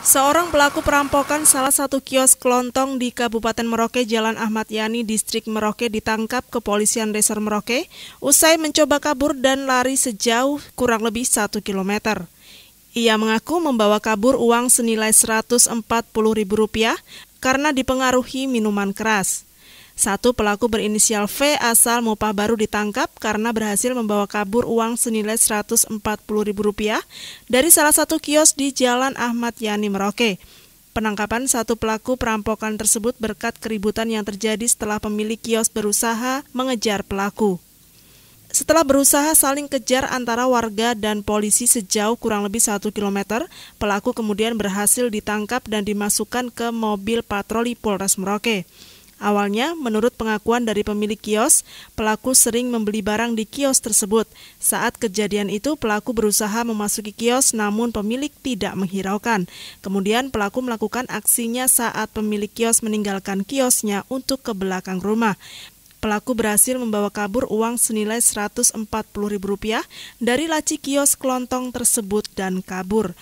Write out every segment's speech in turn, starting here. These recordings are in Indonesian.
Seorang pelaku perampokan salah satu kios kelontong di Kabupaten Merauke Jalan Ahmad Yani, Distrik Merauke ditangkap kepolisian Resor Merauke usai mencoba kabur dan lari sejauh kurang lebih 1 kilometer. Ia mengaku membawa kabur uang senilai Rp140.000 karena dipengaruhi minuman keras. Satu pelaku berinisial V asal Mopah Baru ditangkap karena berhasil membawa kabur uang senilai Rp140.000 dari salah satu kios di Jalan Ahmad Yani Merauke. Penangkapan satu pelaku perampokan tersebut berkat keributan yang terjadi setelah pemilik kios berusaha mengejar pelaku. Setelah berusaha saling kejar antara warga dan polisi sejauh kurang lebih 1 km, pelaku kemudian berhasil ditangkap dan dimasukkan ke mobil patroli Polres Merauke. Awalnya, menurut pengakuan dari pemilik kios, pelaku sering membeli barang di kios tersebut. Saat kejadian itu, pelaku berusaha memasuki kios namun pemilik tidak menghiraukan. Kemudian pelaku melakukan aksinya saat pemilik kios meninggalkan kiosnya untuk ke belakang rumah. Pelaku berhasil membawa kabur uang senilai Rp140.000 dari laci kios kelontong tersebut dan kabur.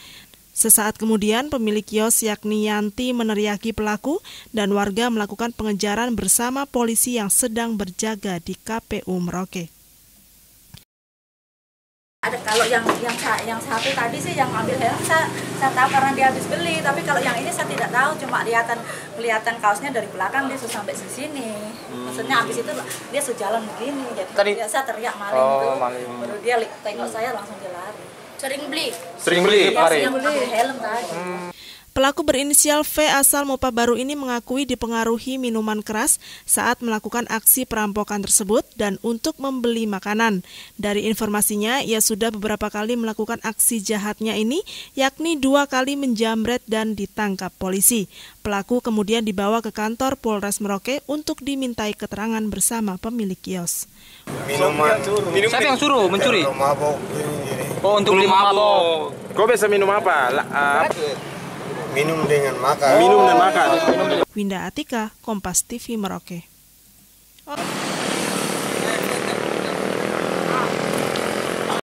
Sesaat kemudian pemilik kios yakni Yanti meneriaki pelaku dan warga melakukan pengejaran bersama polisi yang sedang berjaga di KPU Merauke. Ada kalau yang yang yang satu tadi sih yang ambil helm saya, saya tahu karena dia habis beli, tapi kalau yang ini saya tidak tahu, cuma kelihatan kelihatan kaosnya dari belakang dia sudah sampai sini. Hmm. Maksudnya habis itu dia jalan begini, jadi gitu. tadi, dia, saya teriak maling oh, itu, maling. baru dia tengok hmm. saya langsung dia lari. Sering beli. Sering beli. Iya, sering beli helm Pelaku berinisial V asal Mopa Baru ini mengakui dipengaruhi minuman keras saat melakukan aksi perampokan tersebut dan untuk membeli makanan. Dari informasinya, ia sudah beberapa kali melakukan aksi jahatnya ini, yakni dua kali menjamret dan ditangkap polisi. Pelaku kemudian dibawa ke kantor Polres Merauke untuk dimintai keterangan bersama pemilik kios. Minuman, minuman. Siapa yang suruh mencuri? Ya, Oh untuk lima mabok. Kau bisa minum apa? La, uh, minum dengan makan. Minum dan makan. Oh. Winda Atika, Kompas TV Merauke. Oh.